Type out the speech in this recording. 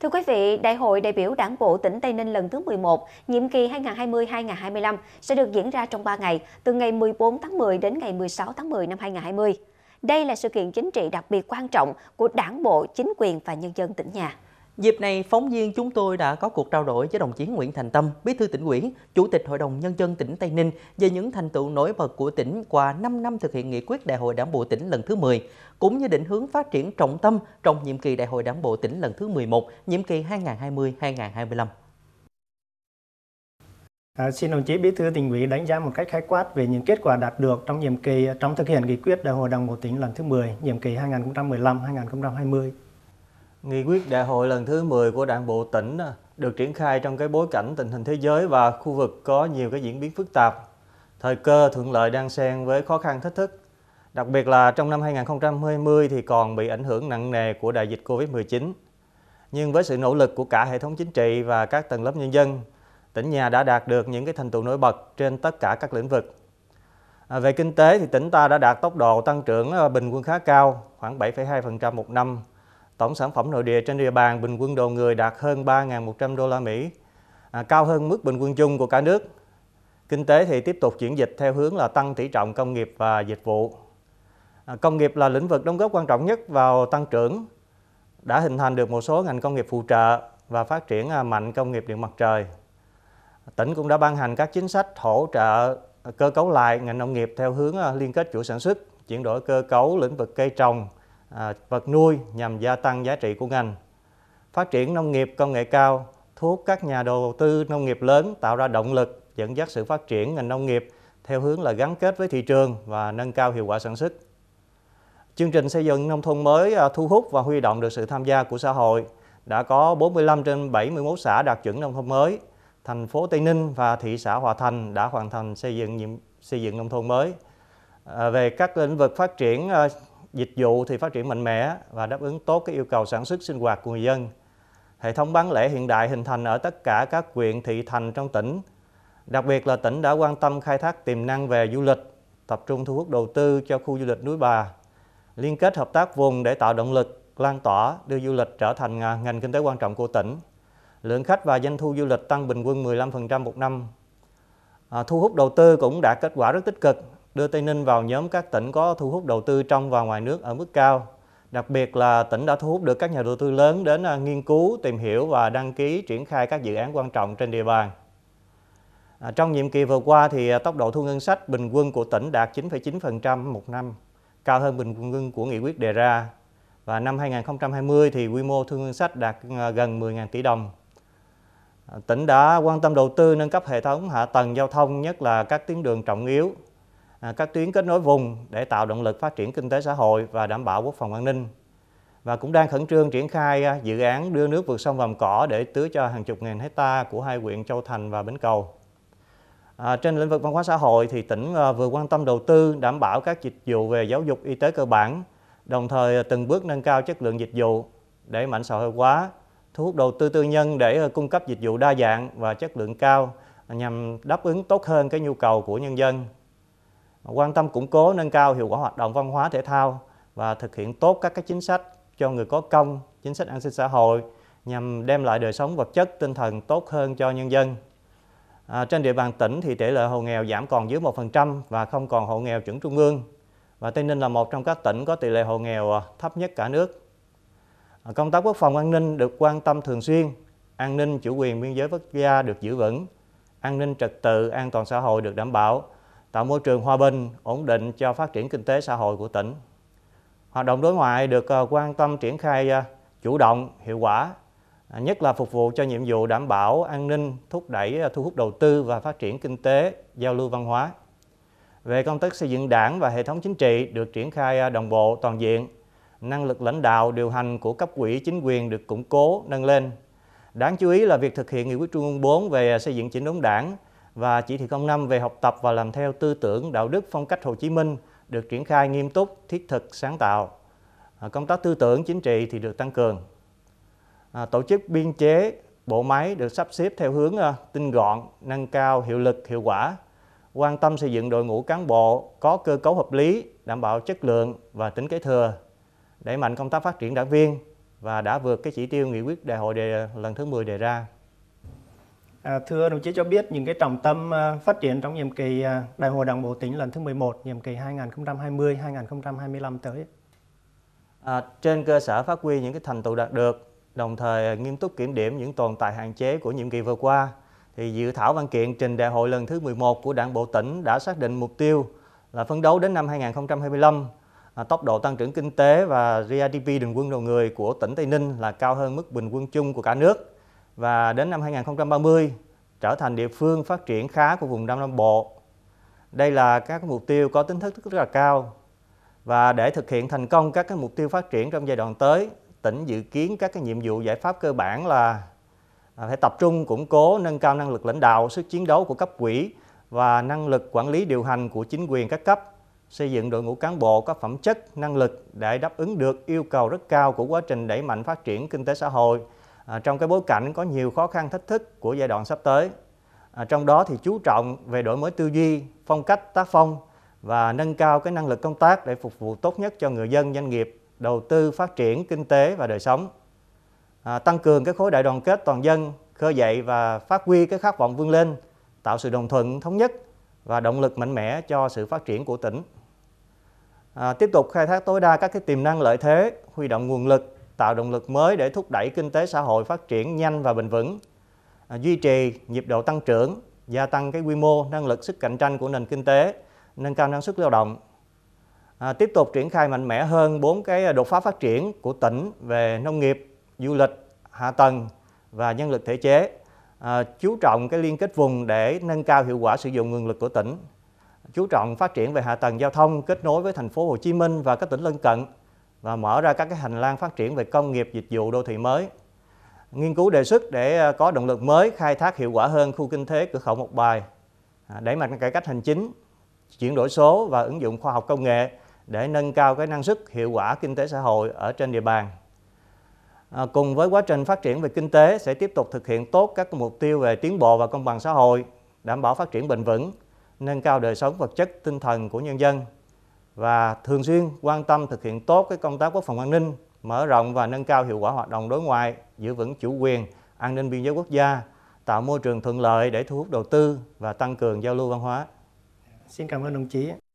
Thưa quý vị, Đại hội đại biểu Đảng bộ tỉnh Tây Ninh lần thứ 11, nhiệm kỳ 2020-2025 sẽ được diễn ra trong 3 ngày, từ ngày 14 tháng 10 đến ngày 16 tháng 10 năm 2020. Đây là sự kiện chính trị đặc biệt quan trọng của Đảng bộ, chính quyền và nhân dân tỉnh nhà. Dịp này, phóng viên chúng tôi đã có cuộc trao đổi với đồng chí Nguyễn Thành Tâm, Bí thư tỉnh ủy, Chủ tịch Hội đồng Nhân dân tỉnh Tây Ninh về những thành tựu nổi bật của tỉnh qua 5 năm thực hiện nghị quyết Đại hội Đảng bộ tỉnh lần thứ 10, cũng như định hướng phát triển trọng tâm trong nhiệm kỳ Đại hội Đảng bộ tỉnh lần thứ 11, nhiệm kỳ 2020-2025. À, xin đồng chí Bí thư tỉnh ủy đánh giá một cách khái quát về những kết quả đạt được trong nhiệm kỳ trong thực hiện nghị quyết Đại hội Đảng bộ tỉnh lần thứ 10, nhiệm kỳ 2015-2020. Nghị quyết đại hội lần thứ 10 của Đảng bộ tỉnh à, được triển khai trong cái bối cảnh tình hình thế giới và khu vực có nhiều cái diễn biến phức tạp. Thời cơ thuận lợi đang xen với khó khăn thách thức. Đặc biệt là trong năm 2020 thì còn bị ảnh hưởng nặng nề của đại dịch Covid-19. Nhưng với sự nỗ lực của cả hệ thống chính trị và các tầng lớp nhân dân, tỉnh nhà đã đạt được những cái thành tựu nổi bật trên tất cả các lĩnh vực. À, về kinh tế thì tỉnh ta đã đạt tốc độ tăng trưởng à, bình quân khá cao, khoảng 7,2% một năm Tổng sản phẩm nội địa trên địa bàn bình quân đầu người đạt hơn 3.100 đô la Mỹ, à, cao hơn mức bình quân chung của cả nước. Kinh tế thì tiếp tục chuyển dịch theo hướng là tăng tỷ trọng công nghiệp và dịch vụ. À, công nghiệp là lĩnh vực đóng góp quan trọng nhất vào tăng trưởng, đã hình thành được một số ngành công nghiệp phụ trợ và phát triển à, mạnh công nghiệp điện mặt trời. Tỉnh cũng đã ban hành các chính sách hỗ trợ cơ cấu lại ngành nông nghiệp theo hướng liên kết chuỗi sản xuất, chuyển đổi cơ cấu lĩnh vực cây trồng, À, vật nuôi nhằm gia tăng giá trị của ngành. Phát triển nông nghiệp công nghệ cao thu hút các nhà đầu tư nông nghiệp lớn tạo ra động lực dẫn dắt sự phát triển ngành nông nghiệp theo hướng là gắn kết với thị trường và nâng cao hiệu quả sản xuất. Chương trình xây dựng nông thôn mới à, thu hút và huy động được sự tham gia của xã hội. Đã có 45 trên 71 xã đạt chuẩn nông thôn mới. Thành phố Tây Ninh và thị xã Hòa Thành đã hoàn thành xây dựng nhiệm xây dựng nông thôn mới. À, về các lĩnh vực phát triển Dịch vụ thì phát triển mạnh mẽ và đáp ứng tốt các yêu cầu sản xuất sinh hoạt của người dân. Hệ thống bán lẻ hiện đại hình thành ở tất cả các huyện, thị thành trong tỉnh. Đặc biệt là tỉnh đã quan tâm khai thác tiềm năng về du lịch, tập trung thu hút đầu tư cho khu du lịch núi Bà, liên kết hợp tác vùng để tạo động lực, lan tỏa, đưa du lịch trở thành ngành kinh tế quan trọng của tỉnh. Lượng khách và doanh thu du lịch tăng bình quân 15% một năm. À, thu hút đầu tư cũng đạt kết quả rất tích cực đưa Tây Ninh vào nhóm các tỉnh có thu hút đầu tư trong và ngoài nước ở mức cao. Đặc biệt là tỉnh đã thu hút được các nhà đầu tư lớn đến à, nghiên cứu, tìm hiểu và đăng ký triển khai các dự án quan trọng trên địa bàn. À, trong nhiệm kỳ vừa qua thì à, tốc độ thu ngân sách bình quân của tỉnh đạt 9,9% một năm, cao hơn bình quân của nghị quyết đề ra. Và năm 2020 thì quy mô thu ngân sách đạt à, gần 10.000 tỷ đồng. À, tỉnh đã quan tâm đầu tư nâng cấp hệ thống hạ tầng giao thông nhất là các tuyến đường trọng yếu, À, các tuyến kết nối vùng để tạo động lực phát triển kinh tế xã hội và đảm bảo quốc phòng an ninh. Và cũng đang khẩn trương triển khai à, dự án đưa nước vượt sông vàm cỏ để tưới cho hàng chục ngàn hecta của hai huyện Châu Thành và Bến Cầu. À, trên lĩnh vực văn hóa xã hội thì tỉnh à, vừa quan tâm đầu tư đảm bảo các dịch vụ về giáo dục y tế cơ bản, đồng thời từng bước nâng cao chất lượng dịch vụ để mạnh xã hội hóa, thu hút đầu tư tư nhân để cung cấp dịch vụ đa dạng và chất lượng cao nhằm đáp ứng tốt hơn cái nhu cầu của nhân dân quan tâm củng cố nâng cao hiệu quả hoạt động văn hóa thể thao và thực hiện tốt các các chính sách cho người có công, chính sách an sinh xã hội nhằm đem lại đời sống vật chất, tinh thần tốt hơn cho nhân dân. À, trên địa bàn tỉnh thì tỷ lệ hộ nghèo giảm còn dưới 1% và không còn hộ nghèo chuẩn trung ương. Và Tây Ninh là một trong các tỉnh có tỷ lệ hộ nghèo à, thấp nhất cả nước. À, công tác quốc phòng an ninh được quan tâm thường xuyên, an ninh chủ quyền biên giới quốc gia được giữ vững, an ninh trật tự, an toàn xã hội được đảm bảo tạo môi trường hòa bình, ổn định cho phát triển kinh tế xã hội của tỉnh. Hoạt động đối ngoại được ờ, quan tâm triển khai ờ, chủ động, hiệu quả, nhất là phục vụ cho nhiệm vụ đảm bảo an ninh, thúc đẩy ờ, thu hút đầu tư và phát triển kinh tế, giao lưu văn hóa. Về công tác xây dựng đảng và hệ thống chính trị được triển khai đồng bộ toàn diện, năng lực lãnh đạo điều hành của cấp quỹ chính quyền được củng cố, nâng lên. Đáng chú ý là việc thực hiện nghị quyết Trung ương 4 về xây dựng chỉnh đốn đảng và chỉ thị 05 về học tập và làm theo tư tưởng đạo đức phong cách Hồ Chí Minh được triển khai nghiêm túc, thiết thực, sáng tạo. À, công tác tư tưởng chính trị thì được tăng cường. À, tổ chức biên chế, bộ máy được sắp xếp theo hướng à, tinh gọn, nâng cao hiệu lực, hiệu quả, quan tâm xây dựng đội ngũ cán bộ có cơ cấu hợp lý, đảm bảo chất lượng và tính kế thừa, đẩy mạnh công tác phát triển đảng viên và đã vượt cái chỉ tiêu nghị quyết đại hội đề, lần thứ 10 đề ra. À, thưa đồng chí cho biết những cái trọng tâm à, phát triển trong nhiệm kỳ à, Đại hội Đảng bộ tỉnh lần thứ 11, nhiệm kỳ 2020-2025 tới. À, trên cơ sở phát huy những cái thành tựu đạt được, đồng thời nghiêm túc kiểm điểm những tồn tại hạn chế của nhiệm kỳ vừa qua, thì dự thảo văn kiện trình đại hội lần thứ 11 của Đảng bộ tỉnh đã xác định mục tiêu là phấn đấu đến năm 2025 à, tốc độ tăng trưởng kinh tế và GDP bình quân đầu người của tỉnh Tây Ninh là cao hơn mức bình quân chung của cả nước và đến năm 2030 trở thành địa phương phát triển khá của vùng đông Nam Bộ. Đây là các mục tiêu có tính thức rất là cao và để thực hiện thành công các cái mục tiêu phát triển trong giai đoạn tới, tỉnh dự kiến các cái nhiệm vụ giải pháp cơ bản là à, phải tập trung củng cố nâng cao năng lực lãnh đạo, sức chiến đấu của cấp quỹ và năng lực quản lý điều hành của chính quyền các cấp, xây dựng đội ngũ cán bộ có phẩm chất, năng lực để đáp ứng được yêu cầu rất cao của quá trình đẩy mạnh phát triển kinh tế xã hội à, trong cái bối cảnh có nhiều khó khăn thách thức của giai đoạn sắp tới. À, trong đó thì chú trọng về đổi mới tư duy, phong cách, tác phong và nâng cao cái năng lực công tác để phục vụ tốt nhất cho người dân, doanh nghiệp, đầu tư, phát triển, kinh tế và đời sống. À, tăng cường cái khối đại đoàn kết toàn dân, khơi dậy và phát huy cái khát vọng vươn lên, tạo sự đồng thuận, thống nhất và động lực mạnh mẽ cho sự phát triển của tỉnh. À, tiếp tục khai thác tối đa các cái tiềm năng lợi thế, huy động nguồn lực tạo động lực mới để thúc đẩy kinh tế xã hội phát triển nhanh và bền vững, à, duy trì nhịp độ tăng trưởng, gia tăng cái quy mô, năng lực sức cạnh tranh của nền kinh tế, nâng cao năng suất lao động. À, tiếp tục triển khai mạnh mẽ hơn bốn cái đột phá phát triển của tỉnh về nông nghiệp, du lịch, hạ tầng và nhân lực thể chế. À, chú trọng cái liên kết vùng để nâng cao hiệu quả sử dụng nguồn lực của tỉnh. Chú trọng phát triển về hạ tầng giao thông kết nối với thành phố Hồ Chí Minh và các tỉnh lân cận và mở ra các cái hành lang phát triển về công nghiệp dịch vụ đô thị mới. Nghiên cứu đề xuất để ờ, có động lực mới khai thác hiệu quả hơn khu kinh tế cửa khẩu Một Bài, à, đẩy mạnh cải cách hành chính, chuyển đổi số và ứng dụng khoa học công nghệ để nâng cao cái năng suất hiệu quả kinh tế xã hội ở trên địa bàn. À, cùng với quá trình phát triển về kinh tế sẽ tiếp tục thực hiện tốt các mục tiêu về tiến bộ và công bằng xã hội, đảm bảo phát triển bền vững, nâng cao đời sống vật chất, tinh thần của nhân dân và thường xuyên quan tâm thực hiện tốt cái công tác quốc phòng an ninh, mở rộng và nâng cao hiệu quả hoạt động đối ngoại, giữ vững chủ quyền, an ninh biên giới quốc gia, tạo môi trường thuận lợi để thu hút đầu tư và tăng cường giao lưu văn hóa. Xin cảm ơn đồng chí.